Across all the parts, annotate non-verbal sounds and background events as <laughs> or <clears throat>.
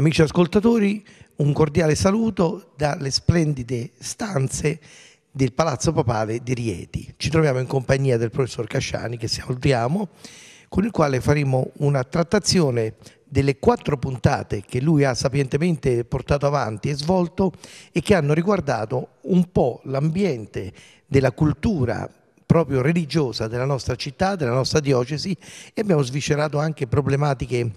Amici ascoltatori, un cordiale saluto dalle splendide stanze del Palazzo Papale di Rieti. Ci troviamo in compagnia del professor Casciani, che salutiamo, con il quale faremo una trattazione delle quattro puntate che lui ha sapientemente portato avanti e svolto e che hanno riguardato un po' l'ambiente della cultura proprio religiosa della nostra città, della nostra diocesi e abbiamo sviscerato anche problematiche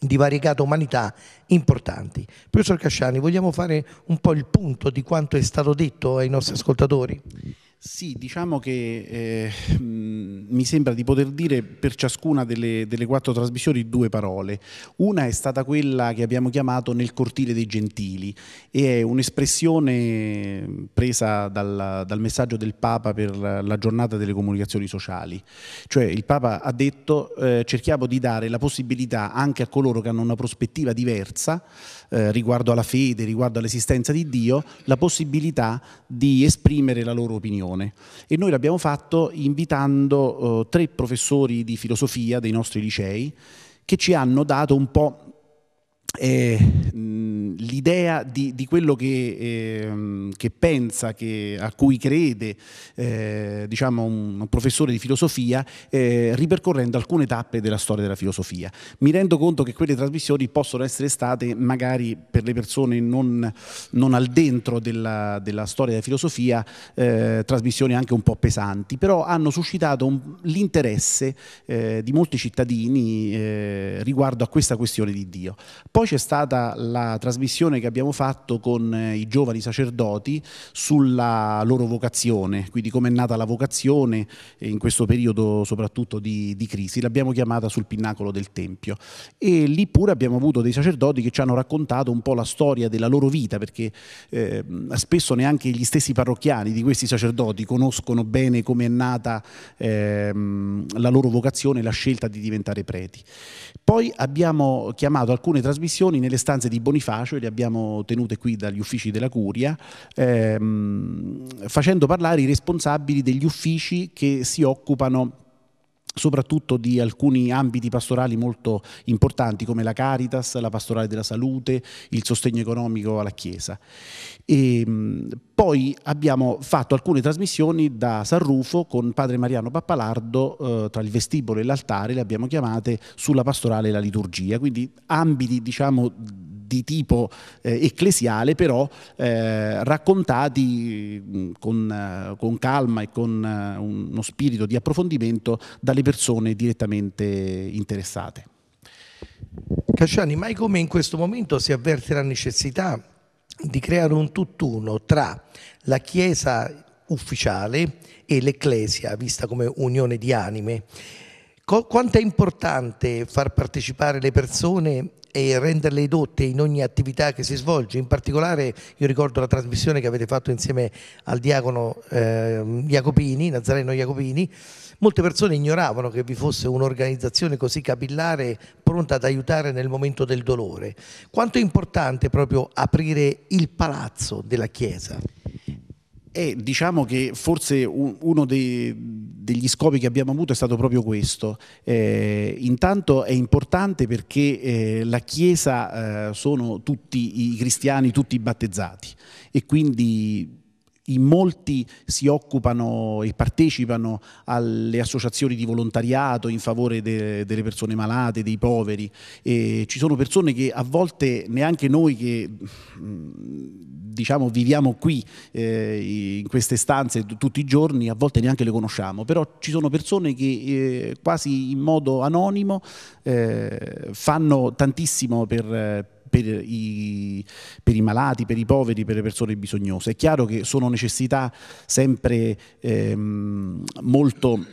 di variegata umanità importanti. Professor Casciani, vogliamo fare un po' il punto di quanto è stato detto ai nostri ascoltatori? Sì, diciamo che eh, mm, mi sembra di poter dire per ciascuna delle, delle, quattro trasmissioni due parole. Una è stata quella che abbiamo chiamato Nel cortile dei gentili e è un'espressione presa dal, dal messaggio del Papa per la giornata delle comunicazioni sociali. Cioè il Papa ha detto eh, cerchiamo di dare la possibilità anche a coloro che hanno una prospettiva diversa eh, riguardo alla fede, riguardo all'esistenza di Dio, la possibilità di esprimere la loro opinione opinione e noi l'abbiamo fatto invitando eh, tre professori di filosofia dei nostri licei che ci hanno dato un po' eh, l'idea di, di, quello che, eh, che pensa, che, a cui crede eh, diciamo un, un, professore di filosofia, eh, ripercorrendo alcune tappe della storia della filosofia. Mi rendo conto che quelle trasmissioni possono essere state magari per le persone non, non al dentro della, della, storia della filosofia, eh, trasmissioni anche un po' pesanti, però hanno suscitato l'interesse eh, di molti cittadini riguardo a questa questione di Dio. Poi c'è stata la trasmissione missione che abbiamo fatto con eh, i giovani sacerdoti sulla loro vocazione, quindi come è nata la vocazione eh, in questo periodo soprattutto di, di crisi, l'abbiamo chiamata sul pinnacolo del Tempio e lì pure abbiamo avuto dei sacerdoti che ci hanno raccontato un po' la storia della loro vita perché eh, spesso neanche gli stessi parrocchiani di questi sacerdoti conoscono bene come è nata eh, la loro vocazione la scelta di diventare preti. Poi abbiamo chiamato alcune trasmissioni nelle stanze di Bonifacio Bonifacio, le abbiamo tenute qui dagli uffici della Curia, ehm, facendo parlare i responsabili degli uffici che si occupano soprattutto di alcuni ambiti pastorali molto importanti come la Caritas, la pastorale della salute, il sostegno economico alla Chiesa. E, ehm, poi abbiamo fatto alcune trasmissioni da San Rufo con padre Mariano Pappalardo eh, tra il vestibolo e l'altare, le abbiamo chiamate sulla pastorale e la liturgia, quindi ambiti diciamo di tipo eh, ecclesiale, però eh, raccontati con, eh, con, calma e con eh, uno spirito di approfondimento dalle persone direttamente interessate. Casciani, mai come in questo momento si avverte la necessità di creare un tutt'uno tra la Chiesa ufficiale e l'Ecclesia, vista come unione di anime, quanto è importante far partecipare le persone e renderle dotte in ogni attività che si svolge, in particolare io ricordo la trasmissione che avete fatto insieme al diacono eh, Jacopini, Nazareno Jacopini, molte persone ignoravano che vi fosse un'organizzazione così capillare pronta ad aiutare nel momento del dolore. Quanto è importante proprio aprire il palazzo della Chiesa? È, eh, diciamo che forse uno dei, degli scopi che abbiamo avuto è stato proprio questo. Eh, intanto è importante perché eh, la Chiesa eh, sono tutti i cristiani, tutti i battezzati e quindi in molti si occupano e partecipano alle associazioni di volontariato in favore de, delle persone malate, dei poveri. E ci sono persone che a volte neanche noi che mm, diciamo, viviamo qui eh, in queste stanze tutti i giorni, a volte neanche le conosciamo, però ci sono persone che eh, quasi in modo anonimo eh, fanno tantissimo per per i, per i, malati, per i poveri, per le persone bisognose. È chiaro che sono necessità sempre ehm, molto...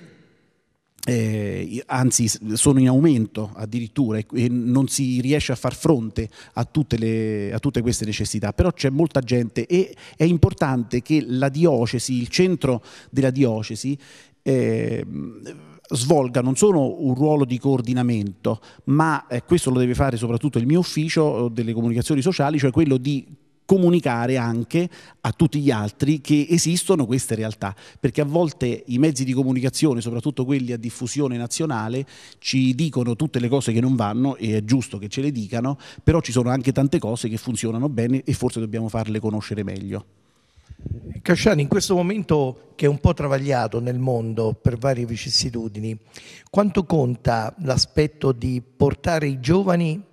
Eh, anzi sono in aumento addirittura e non si riesce a far fronte a tutte, le, a tutte queste necessità, però c'è molta gente e è importante che la diocesi, il centro della diocesi, eh, svolga non solo un ruolo di coordinamento, ma eh, questo lo deve fare soprattutto il mio ufficio eh, delle comunicazioni sociali, cioè quello di comunicare anche a tutti gli altri che esistono queste realtà, perché a volte i mezzi di comunicazione, soprattutto quelli a diffusione nazionale, ci dicono tutte le cose che non vanno e è giusto che ce le dicano, però ci sono anche tante cose che funzionano bene e forse dobbiamo farle conoscere meglio. Casciani, in questo momento che è un po' travagliato nel mondo per varie vicissitudini, quanto conta l'aspetto di portare i giovani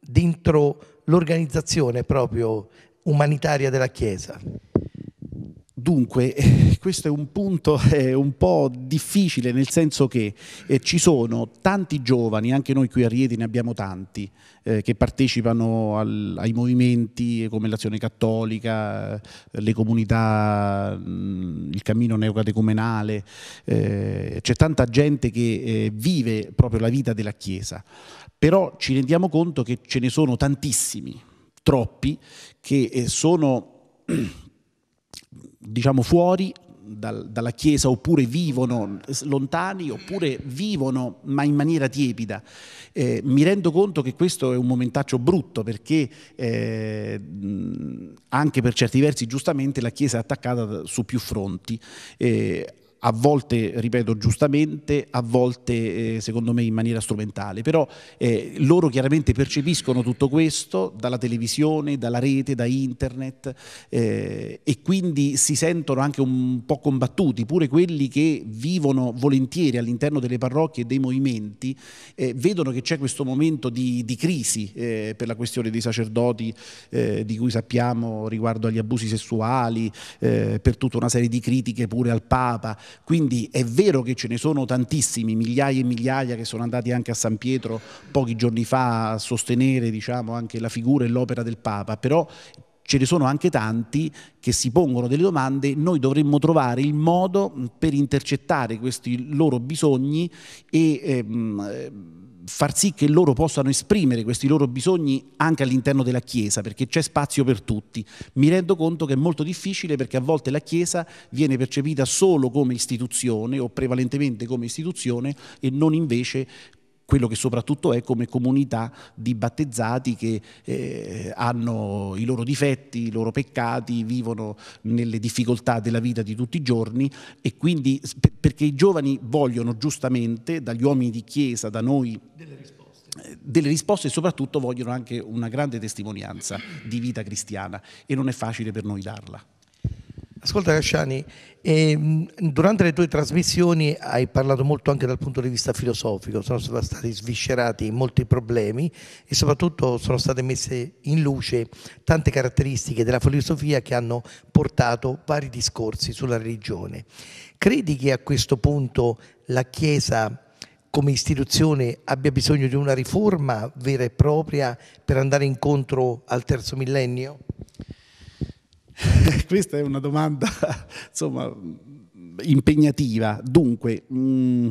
dentro l'organizzazione proprio umanitaria della Chiesa? Dunque, eh, questo è un punto <laughs> un po' difficile, nel senso che eh, ci sono tanti giovani, anche noi qui a Rieti ne abbiamo tanti, eh, che partecipano ai movimenti come l'Azione Cattolica, le comunità, mm, il cammino neocatecumenale, c'è tanta gente che vive proprio la vita della Chiesa, però ci rendiamo conto che ce ne sono tantissimi, troppi, che sono... <clears throat> diciamo fuori dal, dalla Chiesa oppure vivono lontani oppure vivono ma in maniera tiepida. Eh, mi rendo conto che questo è un momentaccio brutto perché eh, anche per certi versi giustamente la Chiesa è attaccata su più fronti. Eh, a volte, ripeto, giustamente, a volte eh, secondo me in maniera strumentale, però eh, loro chiaramente percepiscono tutto questo dalla televisione, dalla rete, da internet eh, e quindi si sentono anche un po' combattuti, pure quelli che vivono volentieri all'interno delle parrocchie e dei movimenti, eh, vedono che c'è questo momento di, di crisi eh, per la questione dei sacerdoti eh, di cui sappiamo riguardo agli abusi sessuali, per tutta una serie di critiche pure al Papa. Quindi è vero che ce ne sono tantissimi, migliaia e migliaia che sono andati anche a San Pietro pochi giorni fa a sostenere diciamo, anche la figura e l'opera del Papa, però ce ne sono anche tanti che si pongono delle domande, noi dovremmo trovare il modo per intercettare questi loro bisogni e ehm, far sì che loro possano esprimere questi loro bisogni anche all'interno della Chiesa, perché c'è spazio per tutti. Mi rendo conto che è molto difficile perché a volte la Chiesa viene percepita solo come istituzione o prevalentemente come istituzione e non invece quello che soprattutto è come comunità di battezzati che eh, hanno i loro difetti, i loro peccati, vivono nelle difficoltà della vita di tutti i giorni e quindi perché i giovani vogliono giustamente dagli uomini di chiesa, da noi delle risposte, eh, delle risposte e soprattutto vogliono anche una grande testimonianza di vita cristiana e non è facile per noi darla. Ascolta Casciani, ehm, durante le tue trasmissioni hai parlato molto anche dal punto di vista filosofico, sono stati sviscerati molti problemi e soprattutto sono state messe in luce tante caratteristiche della filosofia che hanno portato vari discorsi sulla religione. Credi che a questo punto la Chiesa come istituzione abbia bisogno di una riforma vera e propria per andare incontro al terzo millennio? <laughs> Questa è una domanda, <laughs> insomma, impegnativa. Dunque, mm,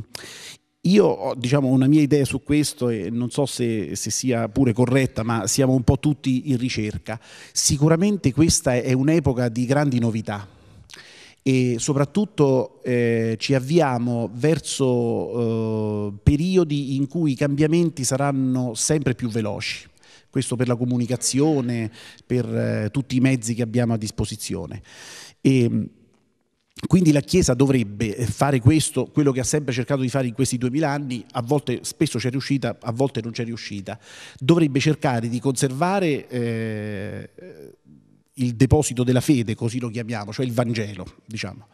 io ho diciamo, una mia idea su questo e non so se, se, sia pure corretta, ma siamo un po' tutti in ricerca. Sicuramente questa è un'epoca di grandi novità e soprattutto eh, ci avviamo verso eh, periodi in cui i cambiamenti saranno sempre più veloci questo per la comunicazione, per eh, tutti i mezzi che abbiamo a disposizione. E, mm, quindi la Chiesa dovrebbe eh, fare questo, quello che ha sempre cercato di fare in questi duemila anni, a volte spesso c'è riuscita, a volte non c'è riuscita, dovrebbe cercare di conservare eh, il deposito della fede, così lo chiamiamo, cioè il Vangelo, diciamo.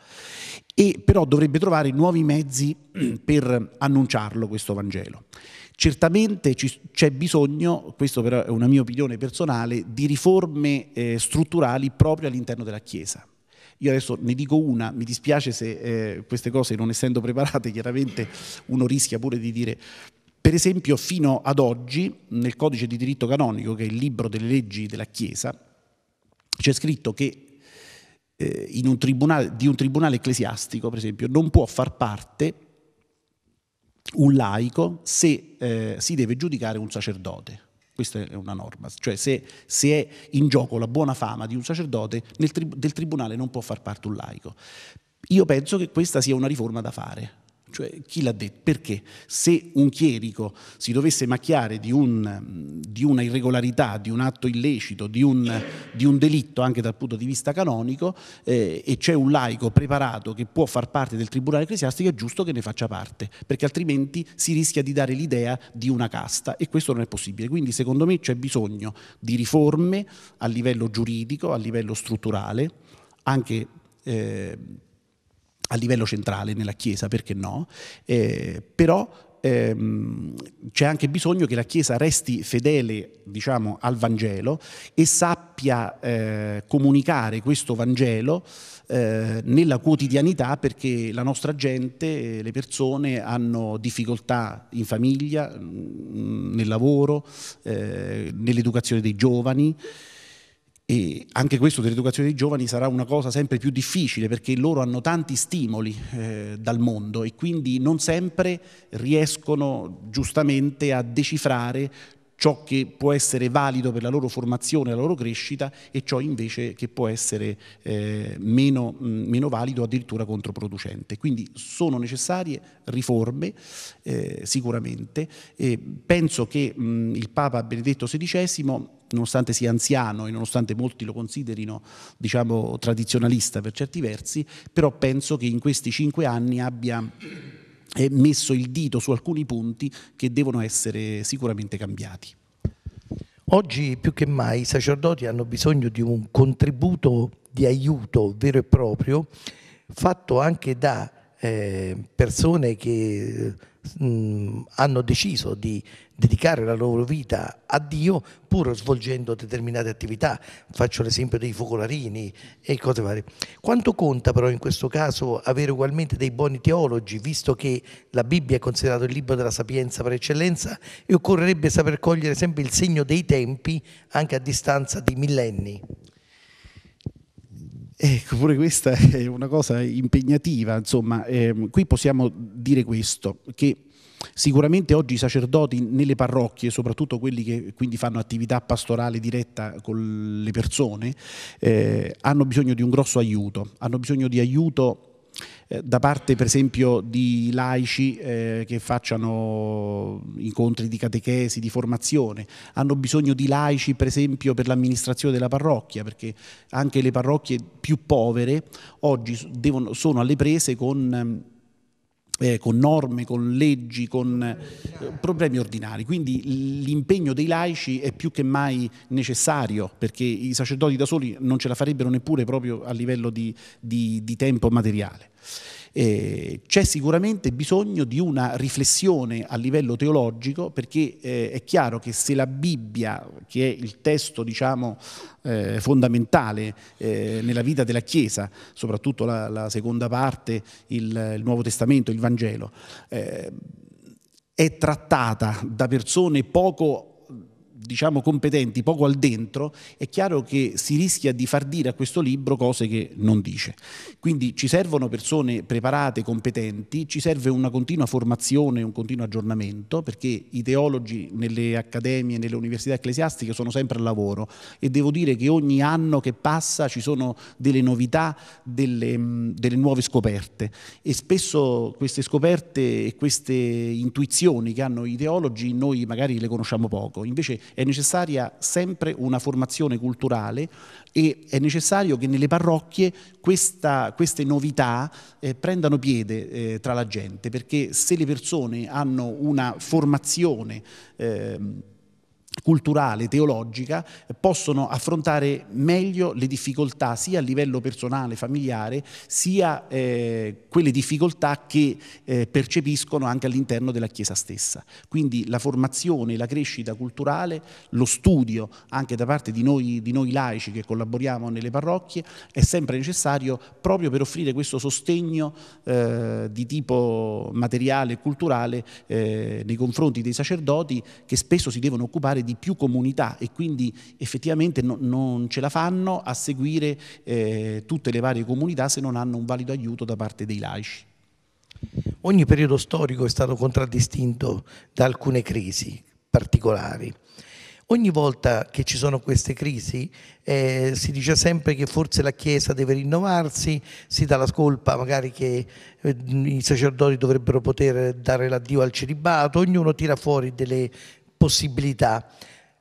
E però dovrebbe trovare nuovi mezzi mm, per annunciarlo questo Vangelo. Certamente c'è bisogno, questo però è una mia opinione personale, di riforme eh, strutturali proprio all'interno della Chiesa. Io adesso ne dico una, mi dispiace se eh, queste cose non essendo preparate chiaramente uno rischia pure di dire per esempio, fino ad oggi, nel codice di diritto canonico, che è il libro delle leggi della Chiesa, c'è scritto che eh, un tribunale, di un tribunale ecclesiastico, per esempio, non può far parte un laico se eh, si deve giudicare un sacerdote. Questa è una norma, cioè se, se è in gioco la buona fama di un sacerdote, tri- del tribunale non può far parte un laico. Io penso che questa sia una riforma da fare, cioè, chi l'ha detto? Perché se un chierico si dovesse macchiare di, un, di una irregolarità, di un atto illecito, di un, di un, delitto anche dal punto di vista canonico, eh, e c'è un laico preparato che può far parte del tribunale ecclesiastico, è giusto che ne faccia parte, perché altrimenti si rischia di dare l'idea di una casta e questo non è possibile. Quindi secondo me c'è bisogno di riforme a livello giuridico, a livello strutturale, anche eh, a livello centrale nella Chiesa, perché no? Eh, però ehm, c'è anche bisogno che la Chiesa resti fedele diciamo, al Vangelo e sappia eh, comunicare questo Vangelo eh, nella quotidianità perché la nostra gente, le persone hanno difficoltà in famiglia, mm, nel lavoro, eh, nell'educazione dei giovani. E anche questo dell'educazione dei giovani sarà una cosa sempre più difficile perché loro hanno tanti stimoli eh, dal mondo e quindi non sempre riescono giustamente a decifrare ciò che può essere valido per la loro formazione, la loro crescita e ciò invece che può essere eh, meno, mh, meno, valido, addirittura controproducente. Quindi sono necessarie riforme eh, sicuramente. penso che mh, il Papa Benedetto XVI nonostante sia anziano e nonostante molti lo considerino diciamo, tradizionalista per certi versi, però penso che in questi cinque anni abbia eh, messo il dito su alcuni punti che devono essere sicuramente cambiati. Oggi più che mai i sacerdoti hanno bisogno di un contributo di aiuto vero e proprio fatto anche da eh, persone che mm, hanno deciso di dedicare la loro vita a Dio pur svolgendo determinate attività, faccio l'esempio dei focolarini e cose varie. Quanto conta però in questo caso avere ugualmente dei buoni teologi, visto che la Bibbia è considerata il libro della sapienza per eccellenza e occorrerebbe saper cogliere sempre il segno dei tempi anche a distanza di millenni? Ecco, pure questa è una cosa impegnativa, insomma, ehm, qui possiamo dire questo, che Sicuramente oggi i sacerdoti nelle parrocchie, soprattutto quelli che quindi fanno attività pastorale diretta con le persone, eh, hanno bisogno di un grosso aiuto, hanno bisogno di aiuto eh, da parte per esempio di laici eh, che facciano incontri di catechesi, di formazione, hanno bisogno di laici per esempio per l'amministrazione della parrocchia, perché anche le parrocchie più povere oggi devono, sono alle prese con ehm, eh, con norme, con leggi, con eh, problemi ordinari. Quindi l'impegno dei laici è più che mai necessario perché i sacerdoti da soli non ce la farebbero neppure proprio a livello di, di, di tempo materiale. Eh, c'è sicuramente bisogno di una riflessione a livello teologico perché eh, è chiaro che se la Bibbia, che è il testo diciamo, eh, fondamentale eh, nella vita della Chiesa, soprattutto la, la seconda parte, il, il, Nuovo Testamento, il Vangelo, eh, è trattata da persone poco diciamo competenti, poco al dentro, è chiaro che si rischia di far dire a questo libro cose che non dice. Quindi ci servono persone preparate, competenti, ci serve una continua formazione, un continuo aggiornamento, perché i teologi nelle accademie, nelle università ecclesiastiche sono sempre al lavoro e devo dire che ogni anno che passa ci sono delle novità, delle, mm, delle nuove scoperte e spesso queste scoperte e queste intuizioni che hanno i teologi noi magari le conosciamo poco. Invece è necessaria sempre una formazione culturale e è necessario che nelle parrocchie questa, queste novità eh, prendano piede eh, tra la gente, perché se le persone hanno una formazione eh, culturale, teologica, possono affrontare meglio le difficoltà sia a livello personale, familiare, sia eh, quelle difficoltà che eh, percepiscono anche all'interno della Chiesa stessa. Quindi la formazione, la crescita culturale, lo studio anche da parte di noi, di noi laici che collaboriamo nelle parrocchie è sempre necessario proprio per offrire questo sostegno eh, di tipo materiale e culturale eh, nei confronti dei sacerdoti che spesso si devono occupare di di più comunità e quindi effettivamente no, non ce la fanno a seguire eh, tutte le varie comunità se non hanno un valido aiuto da parte dei laici. Ogni periodo storico è stato contraddistinto da alcune crisi particolari. Ogni volta che ci sono queste crisi eh, si dice sempre che forse la Chiesa deve rinnovarsi, si dà la scolpa magari che eh, i sacerdoti dovrebbero poter dare l'addio al celibato, ognuno tira fuori delle possibilità,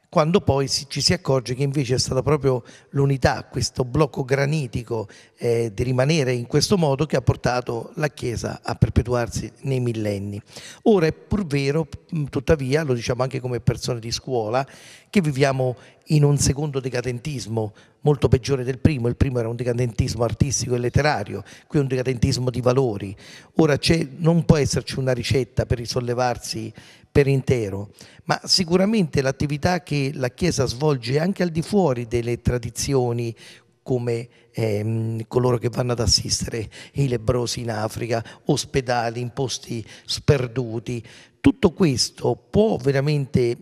quando poi ci si accorge che invece è stata proprio l'unità, questo blocco granitico eh, di rimanere in questo modo che ha portato la Chiesa a perpetuarsi nei millenni. Ora è pur vero, mm, tuttavia, lo diciamo anche come persone di scuola, che viviamo in un secondo decadentismo molto peggiore del primo, il primo era un decadentismo artistico e letterario, qui è un decadentismo di valori. Ora non può esserci una ricetta per risollevarsi per intero, ma sicuramente l'attività che la Chiesa svolge anche al di fuori delle tradizioni come ehm, coloro che vanno ad assistere i lebrosi in Africa, ospedali in posti sperduti. Tutto questo può veramente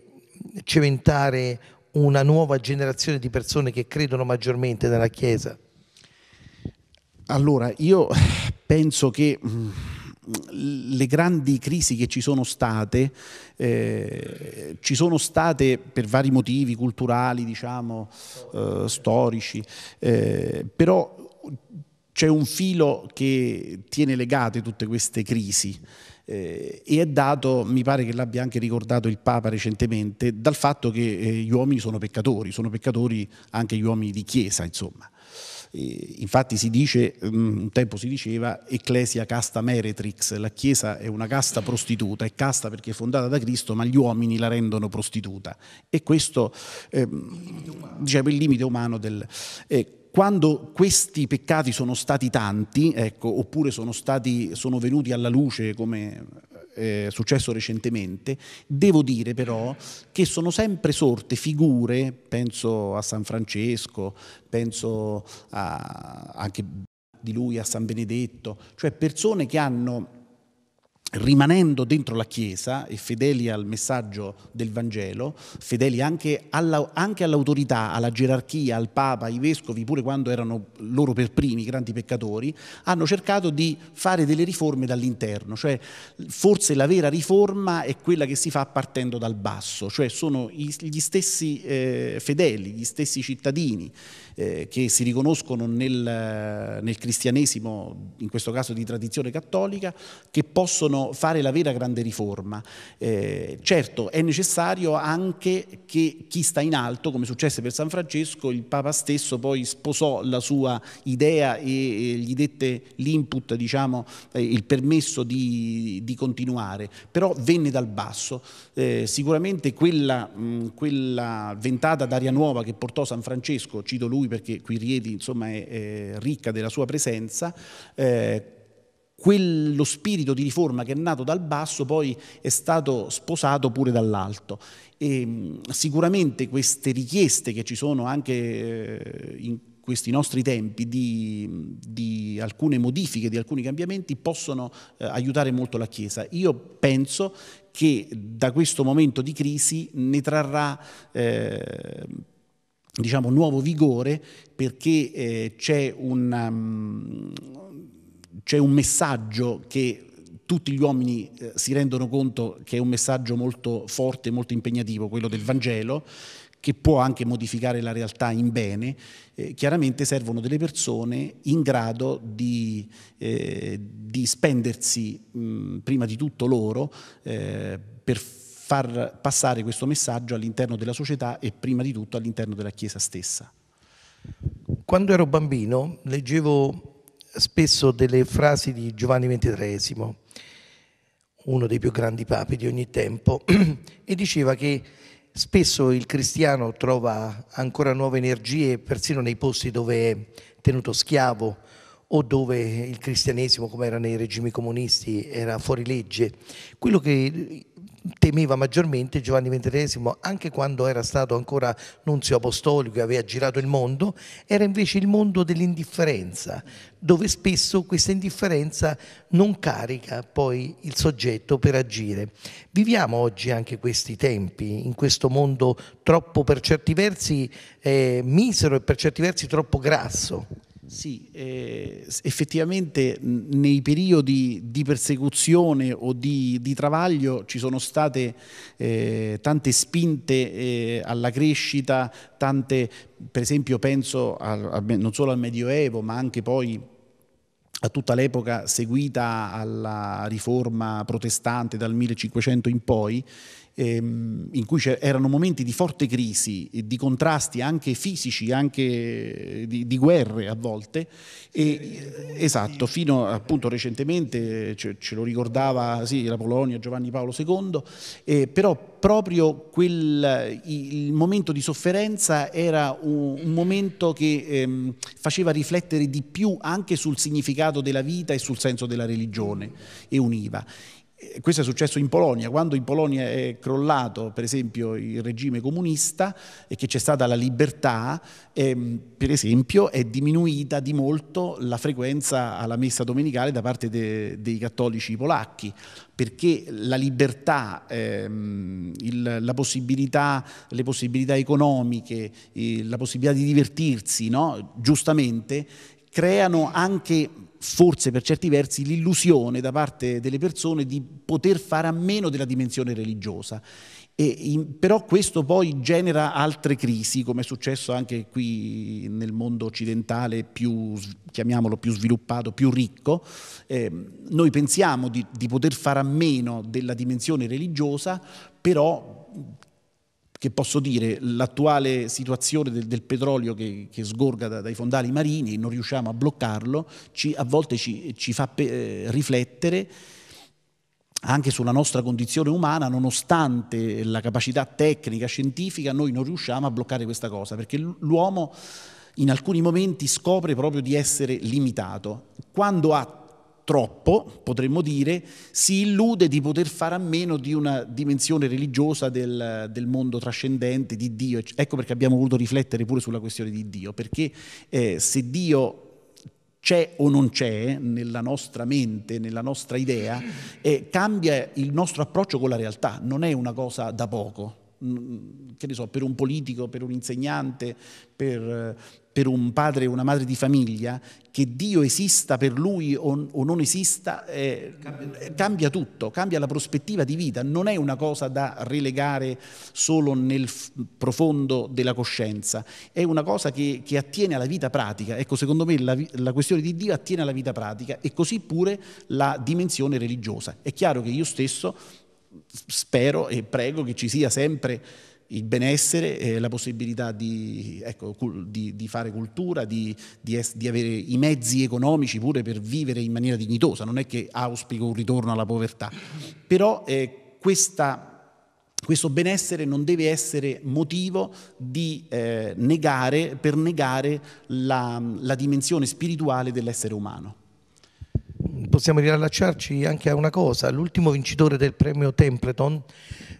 cementare una nuova generazione di persone che credono maggiormente nella Chiesa? Allora, io penso che mm, le grandi crisi che ci sono state, eh, ci sono state per vari motivi culturali, diciamo, eh, storici, eh, però c'è un filo che tiene legate tutte queste crisi. Eh, e è dato, mi pare che l'abbia anche ricordato il Papa recentemente, dal fatto che eh, gli uomini sono peccatori, sono peccatori anche gli uomini di Chiesa, insomma infatti si dice, mm, un tempo si diceva, ecclesia casta meretrix, la Chiesa è una casta prostituta, è casta perché è fondata da Cristo, ma gli uomini la rendono prostituta. E questo è ehm, diciamo, il limite umano del... Eh, quando questi peccati sono stati tanti, ecco, oppure sono, stati, sono venuti alla luce come eh, successo recentemente, devo dire però che sono sempre sorte figure, penso a San Francesco, penso a, anche di lui a San Benedetto, cioè persone che hanno rimanendo dentro la Chiesa e fedeli al messaggio del Vangelo, fedeli anche, alla, anche, all'autorità, alla gerarchia, al Papa, ai vescovi, pure quando erano loro per primi i grandi peccatori, hanno cercato di fare delle riforme dall'interno, cioè forse la vera riforma è quella che si fa partendo dal basso, cioè sono gli stessi eh, fedeli, gli stessi cittadini eh, che si riconoscono nel, nel cristianesimo, in questo caso di tradizione cattolica, che possono fare la vera grande riforma. Eh, certo, è necessario anche che chi sta in alto, come successe per San Francesco, il Papa stesso poi sposò la sua idea e, e gli dette l'input, diciamo, eh, il permesso di, di, continuare, però venne dal basso. Eh, sicuramente quella, mh, quella ventata d'aria nuova che portò San Francesco, cito lui, lui perché qui Rieti insomma, è, è ricca della sua presenza, eh, quello spirito di riforma che è nato dal basso poi è stato sposato pure dall'alto. E, mm, sicuramente queste richieste che ci sono anche eh, in questi nostri tempi di, di, alcune modifiche, di alcuni cambiamenti possono eh, aiutare molto la Chiesa. Io penso che da questo momento di crisi ne trarrà eh, diciamo, nuovo vigore perché eh, c'è, un, um, c'è un messaggio che tutti gli uomini eh, si rendono conto che è un messaggio molto forte, molto impegnativo, quello del Vangelo, che può anche modificare la realtà in bene, eh, chiaramente servono delle persone in grado di, eh, di spendersi mh, prima di tutto loro eh, per far passare questo messaggio all'interno della società e prima di tutto all'interno della Chiesa stessa. Quando ero bambino leggevo spesso delle frasi di Giovanni XXIII, uno dei più grandi papi di ogni tempo, <clears throat> e diceva che spesso il cristiano trova ancora nuove energie persino nei posti dove è tenuto schiavo o dove il cristianesimo, come era nei regimi comunisti, era fuori legge. Quello che temeva maggiormente Giovanni XXIII, anche quando era stato ancora nunzio apostolico e aveva girato il mondo, era invece il mondo dell'indifferenza, dove spesso questa indifferenza non carica poi il soggetto per agire. Viviamo oggi anche questi tempi, in questo mondo troppo per certi versi eh, misero e per certi versi troppo grasso. Sì, eh, effettivamente nei periodi di persecuzione o di, di travaglio ci sono state eh, tante spinte eh, alla crescita, tante, per esempio penso al, al, non solo al Medioevo ma anche poi a tutta l'epoca seguita alla riforma protestante dal 1500 in poi ehm, in cui erano momenti di forte crisi, di contrasti anche fisici, anche eh, di, di guerre a volte. E, esatto, fino appunto recentemente, ce, ce lo ricordava sì, la Polonia, Giovanni Paolo II, eh, però proprio quel, il momento di sofferenza era un, un momento che ehm, faceva riflettere di più anche sul significato della vita e sul senso della religione e univa. Eh, questo è successo in Polonia, quando in Polonia è crollato per esempio il regime comunista e che c'è stata la libertà, ehm, per esempio è diminuita di molto la frequenza alla messa domenicale da parte de, dei cattolici polacchi, perché la libertà, ehm, il, la possibilità, le possibilità economiche, eh, la possibilità di divertirsi, no? giustamente, creano anche forse per certi versi l'illusione da parte delle persone di poter fare a meno della dimensione religiosa. In, però questo poi genera altre crisi, come è successo anche qui nel mondo occidentale più, chiamiamolo, più sviluppato, più ricco. Eh, noi pensiamo di, di poter fare a meno della dimensione religiosa, però che posso dire, l'attuale situazione del, del petrolio che, che sgorga da, dai fondali marini e non riusciamo a bloccarlo, ci, a volte ci, ci fa pe, eh, riflettere anche sulla nostra condizione umana, nonostante la capacità tecnica, scientifica, noi non riusciamo a bloccare questa cosa, perché l'uomo in alcuni momenti scopre proprio di essere limitato. Quando ha troppo, potremmo dire, si illude di poter fare a meno di una dimensione religiosa del, del mondo trascendente, di Dio. Ecco perché abbiamo voluto riflettere pure sulla questione di Dio, perché eh, se Dio c'è o non c'è nella nostra mente, nella nostra idea, eh, cambia il nostro approccio con la realtà, non è una cosa da poco. Mm, che ne so, per un politico, per un insegnante, per, per un padre o una madre di famiglia, che Dio esista per lui o, o non esista, eh, cambia. cambia. tutto, cambia la prospettiva di vita, non è una cosa da relegare solo nel f- profondo della coscienza, è una cosa che, che, attiene alla vita pratica. Ecco, secondo me la, la questione di Dio attiene alla vita pratica e così pure la dimensione religiosa. È chiaro che io stesso spero e prego che ci sia sempre il benessere, eh, la possibilità di, ecco, di, di fare cultura, di, es- di, avere i mezzi economici pure per vivere in maniera dignitosa. Non è che auspico un ritorno alla povertà, però eh, questa, questo benessere non deve essere motivo eh, negare, per negare la, la dimensione spirituale dell'essere umano possiamo riallacciarci anche a una cosa, l'ultimo vincitore del premio Templeton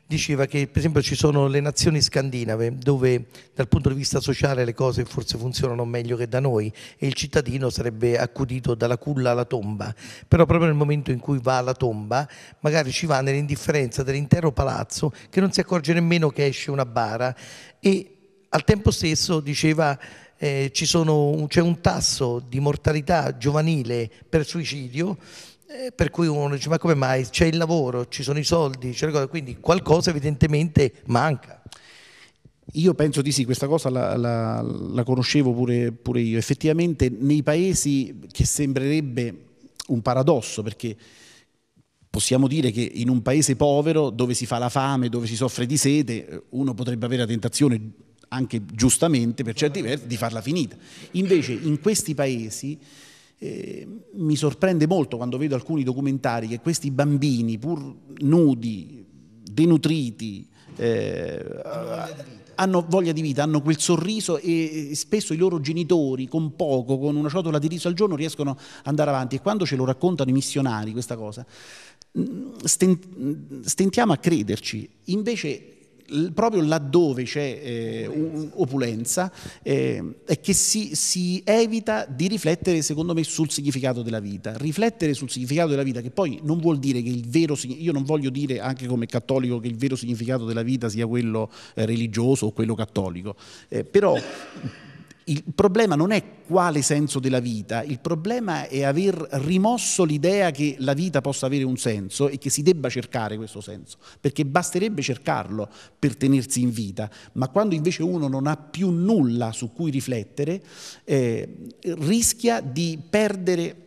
diceva che per esempio ci sono le nazioni scandinave dove dal punto di vista sociale le cose forse funzionano meglio che da noi e il cittadino sarebbe accudito dalla culla alla tomba, però proprio nel momento in cui va alla tomba magari ci va nell'indifferenza dell'intero palazzo che non si accorge nemmeno che esce una bara e al tempo stesso diceva eh, sono, c'è un tasso di mortalità giovanile per suicidio eh, per cui uno dice ma come mai c'è il lavoro, ci sono i soldi, c'è le quindi qualcosa evidentemente manca. Io penso di sì, questa cosa la, la, la conoscevo pure, pure io. Effettivamente nei paesi che sembrerebbe un paradosso perché possiamo dire che in un paese povero dove si fa la fame, dove si soffre di sete, uno potrebbe avere la tentazione anche giustamente per certi versi, di farla finita. Invece in questi paesi eh, mi sorprende molto quando vedo alcuni documentari che questi bambini, pur nudi, denutriti, eh, hanno voglia di vita, hanno quel sorriso e eh, spesso i loro genitori con poco, con una ciotola di riso al giorno riescono ad andare avanti e quando ce lo raccontano i missionari questa cosa, mm, mm, stentiamo a crederci, invece proprio laddove c'è eh, opulenza eh, è che si, si, evita di riflettere secondo me sul significato della vita riflettere sul significato della vita che poi non vuol dire che il vero io non voglio dire anche come cattolico che il vero significato della vita sia quello eh, religioso o quello cattolico eh, però il problema non è quale senso della vita, il problema è aver rimosso l'idea che la vita possa avere un senso e che si debba cercare questo senso, perché basterebbe cercarlo per tenersi in vita, ma quando invece uno non ha più nulla su cui riflettere, eh, rischia di perdere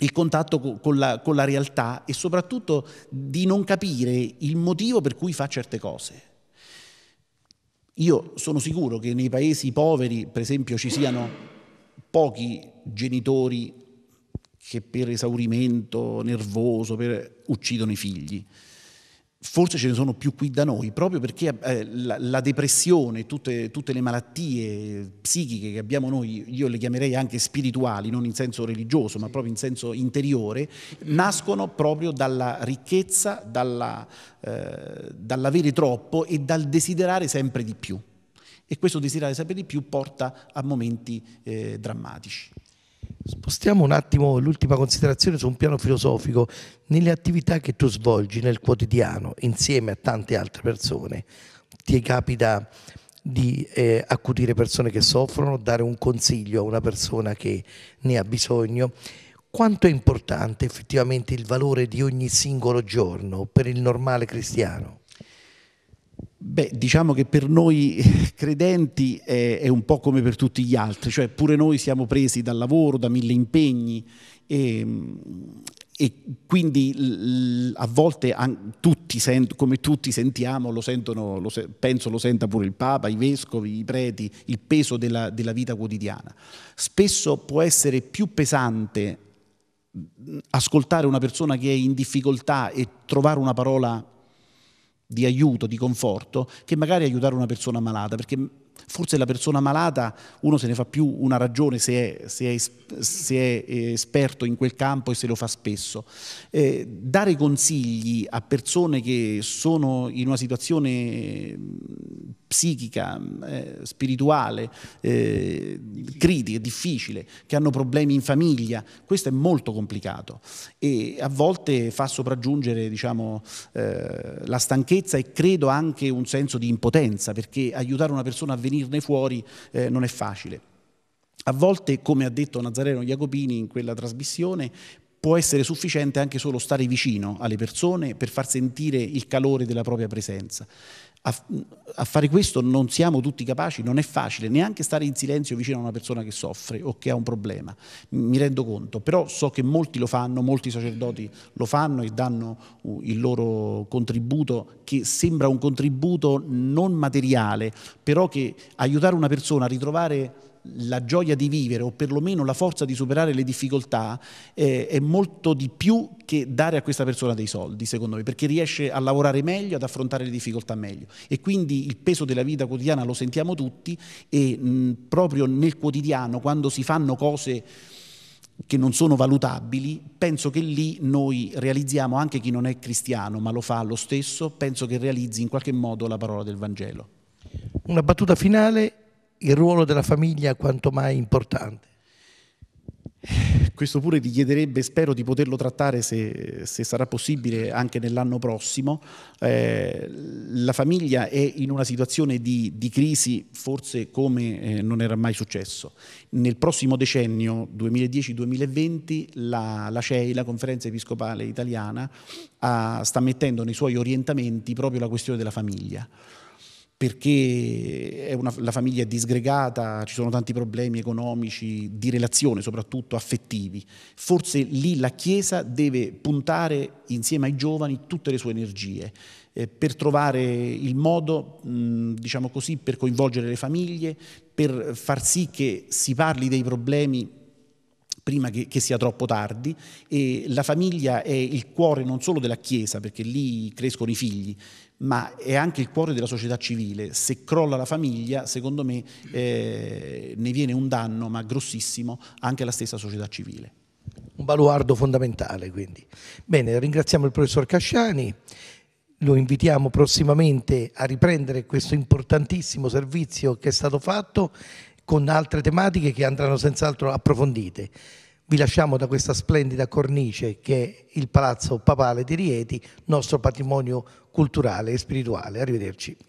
il contatto con la, con la realtà e soprattutto di non capire il motivo per cui fa certe cose. Io sono sicuro che nei paesi poveri, per esempio, ci siano pochi genitori che per esaurimento nervoso per, uccidono i figli. Forse ce ne sono più qui da noi, proprio perché eh, la, la, depressione, tutte, tutte, le malattie psichiche che abbiamo noi, io le chiamerei anche spirituali, non in senso religioso, ma proprio in senso interiore, nascono proprio dalla ricchezza, dalla, eh, dall'avere troppo e dal desiderare sempre di più. E questo desiderare sempre di più porta a momenti eh, drammatici. Spostiamo un attimo l'ultima considerazione su un piano filosofico. Nelle attività che tu svolgi nel quotidiano insieme a tante altre persone, ti capita di eh, accudire persone che soffrono, dare un consiglio a una persona che ne ha bisogno. Quanto è importante effettivamente il valore di ogni singolo giorno per il normale cristiano? Beh, diciamo che per noi eh, credenti è, è, un po' come per tutti gli altri, cioè pure noi siamo presi dal lavoro, da mille impegni e, ehm, e quindi a volte tutti come tutti sentiamo, lo sentono, lo penso lo senta pure il Papa, i vescovi, i preti, il peso della, della vita quotidiana. Spesso può essere più pesante ascoltare una persona che è in difficoltà e trovare una parola di aiuto, di conforto, che magari aiutare una persona malata, perché forse la persona malata uno se ne fa più una ragione se è, se è, se è eh, esperto in quel campo e se lo fa spesso. Eh, dare consigli a persone che sono in una situazione psichica, mm, eh, spirituale, eh, critica, difficile, che hanno problemi in famiglia. Questo è molto complicato e a volte fa sopraggiungere diciamo, eh, la stanchezza e credo anche un senso di impotenza, perché aiutare una persona a venirne fuori eh, non è facile. A volte, come ha detto Nazareno Jacopini in quella trasmissione, può essere sufficiente anche solo stare vicino alle persone per far sentire il calore della propria presenza. A, a, fare questo non siamo tutti capaci, non è facile neanche stare in silenzio vicino a una persona che soffre o che ha un problema, mi rendo conto, però so che molti lo fanno, molti sacerdoti lo fanno e danno uh, il loro contributo che sembra un contributo non materiale, però che aiutare una persona a ritrovare la gioia di vivere o perlomeno la forza di superare le difficoltà eh, è molto di più che dare a questa persona dei soldi, secondo me, perché riesce a lavorare meglio, ad affrontare le difficoltà meglio. E quindi il peso della vita quotidiana lo sentiamo tutti e mh, proprio nel quotidiano, quando si fanno cose che non sono valutabili, penso che lì noi realizziamo anche chi non è cristiano, ma lo fa lo stesso, penso che realizzi in qualche modo la parola del Vangelo. Una battuta finale il ruolo della famiglia quanto mai importante. Questo pure chiederebbe, spero di poterlo trattare se, se sarà possibile anche nell'anno prossimo. Eh, la famiglia è in una situazione di, di crisi forse come eh, non era mai successo. Nel prossimo decennio 2010-2020 la, la, CEI, la Conferenza Episcopale Italiana, ha, ah, sta mettendo nei suoi orientamenti proprio la questione della famiglia perché una, la famiglia è disgregata, ci sono tanti problemi economici, di relazione soprattutto affettivi. Forse lì la Chiesa deve puntare insieme ai giovani tutte le sue energie eh, per trovare il modo, mh, diciamo così, per coinvolgere le famiglie, per far sì che si parli dei problemi prima che, che, sia troppo tardi e la famiglia è il cuore non solo della Chiesa, perché lì crescono i figli, ma è anche il cuore della società civile. Se crolla la famiglia, secondo me eh, ne viene un danno, ma grossissimo, anche alla stessa società civile. Un baluardo fondamentale, quindi. Bene, ringraziamo il professor Casciani lo invitiamo prossimamente a riprendere questo importantissimo servizio che è stato fatto con altre tematiche che andranno senz'altro approfondite. Vi lasciamo da questa splendida cornice che è il Palazzo Papale di Rieti, nostro patrimonio culturale e spirituale. Arrivederci.